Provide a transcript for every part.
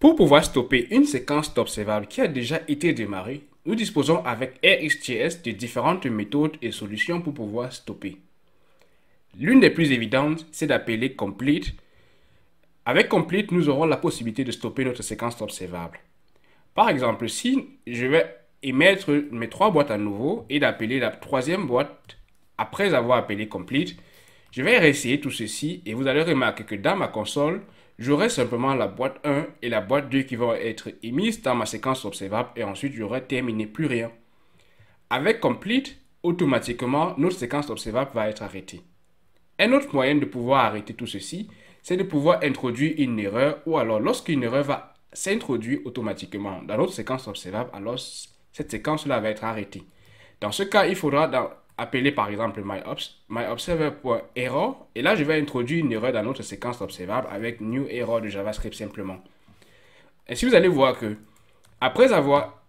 Pour pouvoir stopper une séquence observable qui a déjà été démarrée, nous disposons avec RxJS de différentes méthodes et solutions pour pouvoir stopper. L'une des plus évidentes, c'est d'appeler complete. Avec complete, nous aurons la possibilité de stopper notre séquence observable. Par exemple, si je vais émettre mes trois boîtes à nouveau et d'appeler la troisième boîte après avoir appelé complete, je vais réessayer tout ceci et vous allez remarquer que dans ma console, J'aurai simplement la boîte 1 et la boîte 2 qui vont être émises dans ma séquence observable et ensuite j'aurai terminé plus rien. Avec complete, automatiquement notre séquence observable va être arrêtée. Un autre moyen de pouvoir arrêter tout ceci, c'est de pouvoir introduire une erreur ou alors lorsqu'une erreur va s'introduire automatiquement dans notre séquence observable, alors cette séquence-là va être arrêtée. Dans ce cas, il faudra dans appeler par exemple myObserver.error, et là je vais introduire une erreur dans notre séquence observable avec new error de JavaScript simplement. Et si vous allez voir que, après avoir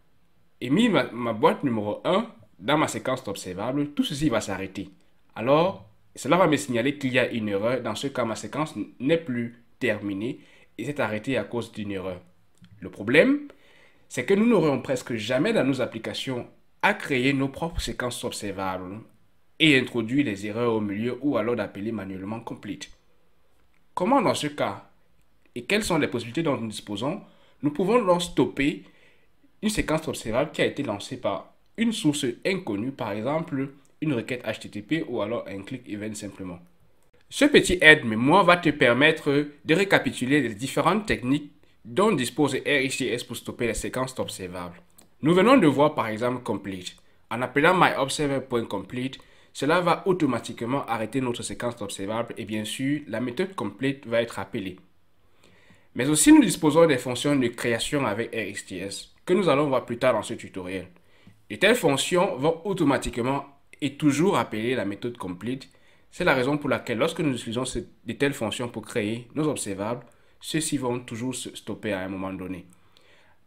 émis ma, boîte numéro 1 dans ma séquence observable, tout ceci va s'arrêter. Alors, cela va me signaler qu'il y a une erreur. Dans ce cas, ma séquence n'est plus terminée et s'est arrêtée à cause d'une erreur. Le problème, c'est que nous n'aurons presque jamais dans nos applications à créer nos propres séquences observables et introduire les erreurs au milieu ou alors d'appeler manuellement complete. Comment dans ce cas et quelles sont les possibilités dont nous disposons, nous pouvons alors stopper une séquence observable qui a été lancée par une source inconnue, par exemple une requête HTTP ou alors un clic event simplement. Ce petit aide-mémoire va te permettre de récapituler les différentes techniques dont dispose RICS pour stopper les séquences observables. Nous venons de voir par exemple complete. En appelant myObserver.complete, cela va automatiquement arrêter notre séquence d'observables et bien sûr, la méthode complete va être appelée. Mais aussi, nous disposons des fonctions de création avec RxTS que nous allons voir plus tard dans ce tutoriel. Et telles fonctions vont automatiquement et toujours appeler la méthode complete. C'est la raison pour laquelle lorsque nous utilisons de telles fonctions pour créer nos observables, ceux-ci vont toujours se stopper à un moment donné.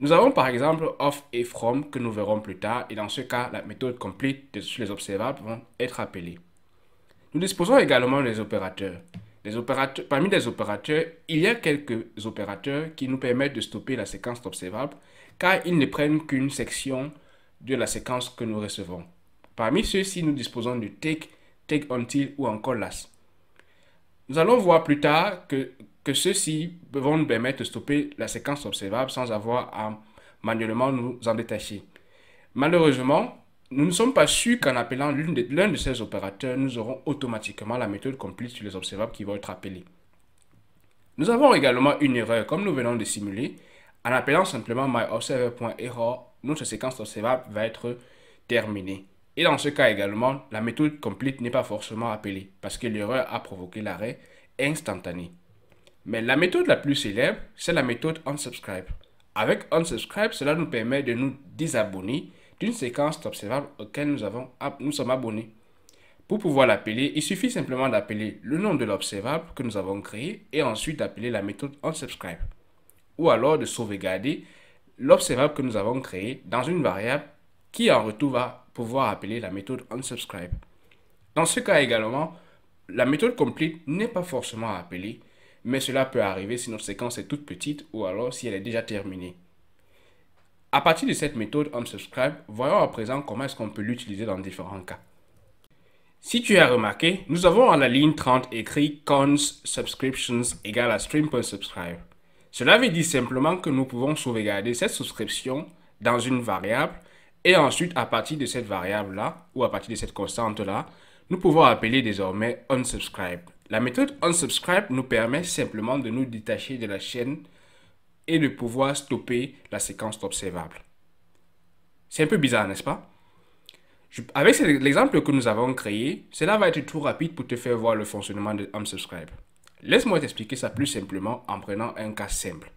Nous avons par exemple off et from que nous verrons plus tard et dans ce cas, la méthode complete sur les observables vont être appelée. Nous disposons également des opérateurs. Parmi les opérateurs, il y a quelques opérateurs qui nous permettent de stopper la séquence d'observables car ils ne prennent qu'une section de la séquence que nous recevons. Parmi ceux-ci, nous disposons du take, take until ou encore last. Nous allons voir plus tard que que ceux-ci vont nous permettre de stopper la séquence observable sans avoir à manuellement nous en détacher. Malheureusement, nous ne sommes pas sûrs qu'en appelant l'un de, ces opérateurs, nous aurons automatiquement la méthode complete sur les observables qui vont être appelés. Nous avons également une erreur, comme nous venons de simuler. En appelant simplement myObserver.error, notre séquence observable va être terminée. Et dans ce cas également, la méthode complete n'est pas forcément appelée, parce que l'erreur a provoqué l'arrêt instantané. Mais la méthode la plus célèbre, c'est la méthode unsubscribe. Avec unsubscribe, cela nous permet de nous désabonner d'une séquence observable auquel nous, avons, nous sommes abonnés. Pour pouvoir l'appeler, il suffit simplement d'appeler le nom de l'observable que nous avons créé et ensuite d'appeler la méthode unsubscribe. Ou alors de sauvegarder l'observable que nous avons créé dans une variable qui en retour va pouvoir appeler la méthode unsubscribe. Dans ce cas également, la méthode complete n'est pas forcément appelée mais cela peut arriver si notre séquence est toute petite ou alors si elle est déjà terminée. À partir de cette méthode unsubscribe, voyons à présent comment est-ce qu'on peut l'utiliser dans différents cas. Si tu as remarqué, nous avons à la ligne 30 écrit cons subscriptions égale à stream.subscribe. Cela veut dire simplement que nous pouvons sauvegarder cette subscription dans une variable et ensuite à partir de cette variable là ou à partir de cette constante là, nous pouvons appeler désormais unsubscribe la méthode unsubscribe nous permet simplement de nous détacher de la chaîne et de pouvoir stopper la séquence observable. C'est un peu bizarre, n'est-ce pas Avec l'exemple que nous avons créé, cela va être trop rapide pour te faire voir le fonctionnement de unsubscribe. Laisse-moi t'expliquer ça plus simplement en prenant un cas simple.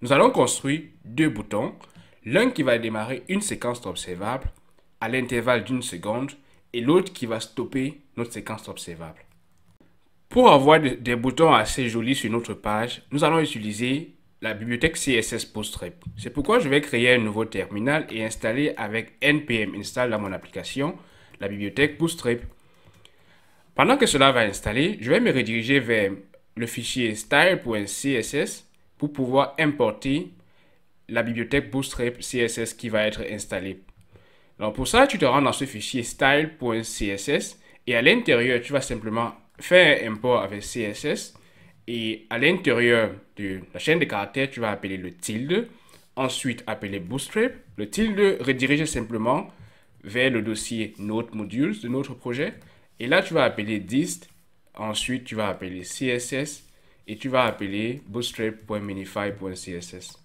Nous allons construire deux boutons, l'un qui va démarrer une séquence observable à l'intervalle d'une seconde et l'autre qui va stopper notre séquence observable. Pour avoir des boutons assez jolis sur notre page, nous allons utiliser la bibliothèque CSS Bootstrap. C'est pourquoi je vais créer un nouveau terminal et installer avec npm install dans mon application la bibliothèque Bootstrap. Pendant que cela va installer, je vais me rediriger vers le fichier style.css pour pouvoir importer la bibliothèque Bootstrap CSS qui va être installée. Donc pour ça, tu te rends dans ce fichier style.css et à l'intérieur, tu vas simplement faire un import avec CSS et à l'intérieur de la chaîne de caractères, tu vas appeler le tilde, ensuite appeler bootstrap. Le tilde redirige simplement vers le dossier Node Modules de notre projet et là tu vas appeler dist, ensuite tu vas appeler CSS et tu vas appeler bootstrap.minify.css.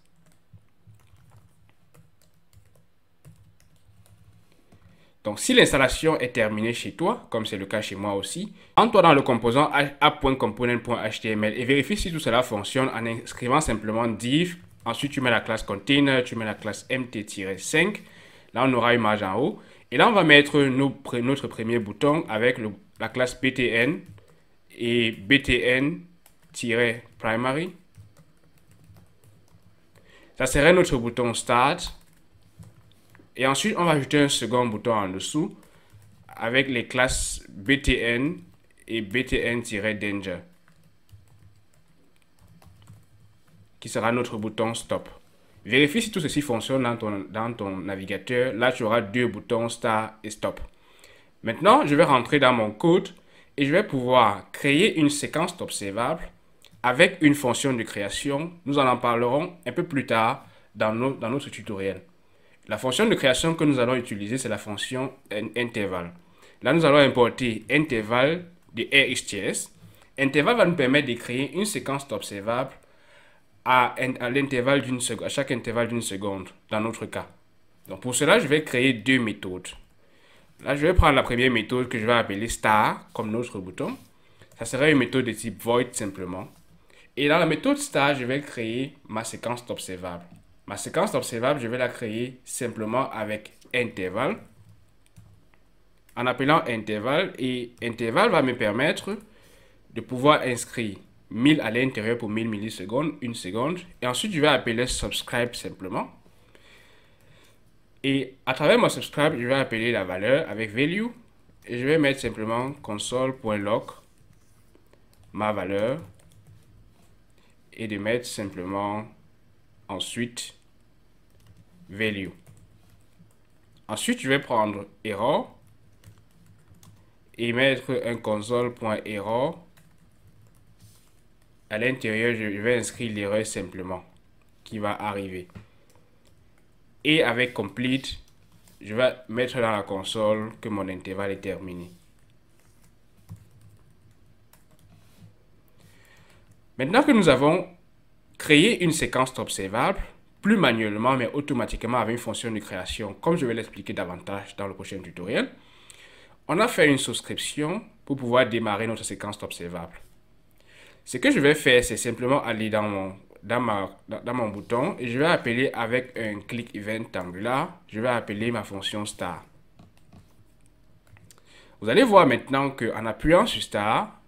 Donc si l'installation est terminée chez toi, comme c'est le cas chez moi aussi, entre dans le composant app.component.html et vérifie si tout cela fonctionne en inscrivant simplement div. Ensuite, tu mets la classe container, tu mets la classe mt-5. Là, on aura une marge en haut. Et là, on va mettre notre premier bouton avec la classe btn et btn-primary. Ça serait notre bouton start. Et ensuite, on va ajouter un second bouton en dessous avec les classes BTN et BTN-Danger qui sera notre bouton Stop. Vérifie si tout ceci fonctionne dans ton, navigateur. Là, tu auras deux boutons Start et Stop. Maintenant, je vais rentrer dans mon code et je vais pouvoir créer une séquence observable avec une fonction de création. Nous en, parlerons un peu plus tard dans, dans notre tutoriel. La fonction de création que nous allons utiliser, c'est la fonction Interval. Là, nous allons importer Interval de RXTS. Interval va nous permettre de créer une séquence d'observables à, d'une seconde, à chaque intervalle d'une seconde, dans notre cas. Donc pour cela, je vais créer deux méthodes. Là, je vais prendre la première méthode que je vais appeler star, comme notre bouton. Ça sera une méthode de type void simplement. Et dans la méthode star, je vais créer ma séquence d'observables. Ma séquence observable, je vais la créer simplement avec intervalle. En appelant intervalle, et intervalle va me permettre de pouvoir inscrire 1000 à l'intérieur pour 1000 millisecondes, une seconde. Et ensuite, je vais appeler subscribe simplement. Et à travers mon subscribe, je vais appeler la valeur avec value. Et je vais mettre simplement console.log ma valeur. Et de mettre simplement ensuite value. Ensuite, je vais prendre error et mettre un console.error. À l'intérieur, je vais inscrire l'erreur simplement qui va arriver. Et avec complete, je vais mettre dans la console que mon intervalle est terminé. Maintenant que nous avons créé une séquence observable, plus manuellement, mais automatiquement avec une fonction de création, comme je vais l'expliquer davantage dans le prochain tutoriel. On a fait une souscription pour pouvoir démarrer notre séquence observable. Ce que je vais faire, c'est simplement aller dans mon, dans, dans mon bouton et je vais appeler avec un clic event angular, je vais appeler ma fonction star. Vous allez voir maintenant qu'en appuyant sur star,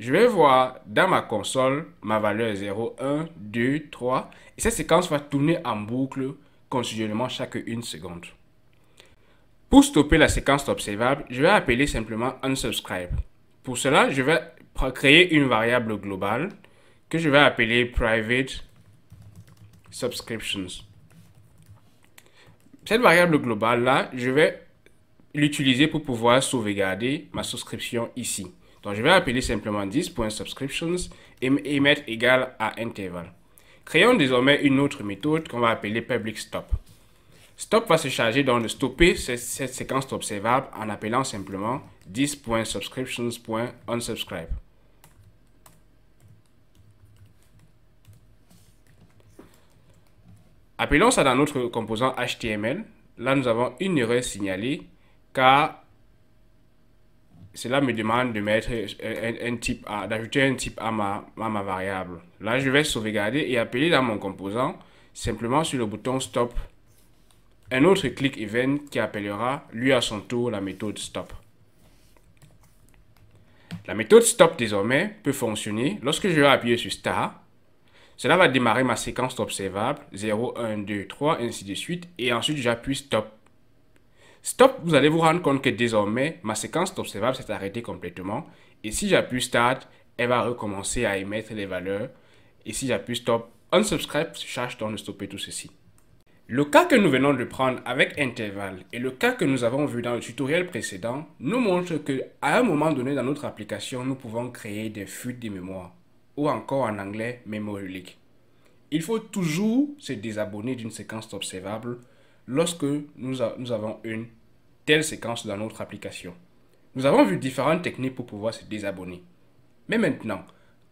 je vais voir dans ma console ma valeur 0, 1, 2, 3. Et cette séquence va tourner en boucle continuellement chaque une seconde. Pour stopper la séquence observable, je vais appeler simplement unsubscribe. Pour cela, je vais créer une variable globale que je vais appeler private subscriptions. Cette variable globale là, je vais l'utiliser pour pouvoir sauvegarder ma souscription ici. Donc je vais appeler simplement 10.subscriptions et, mettre égal à interval ». Créons désormais une autre méthode qu'on va appeler public stop. Stop va se charger donc de stopper cette, séquence observable en appelant simplement 10.subscriptions.unsubscribe. Appelons ça dans notre composant HTML. Là, nous avons une erreur signalée car cela me demande de mettre un, type d'ajouter un type à ma, ma variable. Là, je vais sauvegarder et appeler dans mon composant simplement sur le bouton stop un autre click event qui appellera lui à son tour la méthode stop. La méthode stop désormais peut fonctionner lorsque je vais appuyer sur star. Cela va démarrer ma séquence observable 0, 1, 2, 3, ainsi de suite. Et ensuite j'appuie stop Stop, vous allez vous rendre compte que désormais, ma séquence observable s'est arrêtée complètement. Et si j'appuie Start, elle va recommencer à émettre les valeurs. Et si j'appuie Stop, Unsubscribe se charge donc de stopper tout ceci. Le cas que nous venons de prendre avec intervalle et le cas que nous avons vu dans le tutoriel précédent nous montre qu'à un moment donné dans notre application, nous pouvons créer des fuites de mémoire ou encore en anglais memory leak. Il faut toujours se désabonner d'une séquence observable lorsque nous, avons une telle séquence dans notre application. Nous avons vu différentes techniques pour pouvoir se désabonner. Mais maintenant,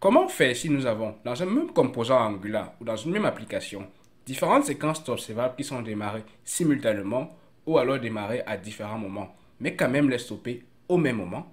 comment faire si nous avons, dans un même composant Angular ou dans une même application, différentes séquences observables qui sont démarrées simultanément ou alors démarrées à différents moments, mais quand même les stopper au même moment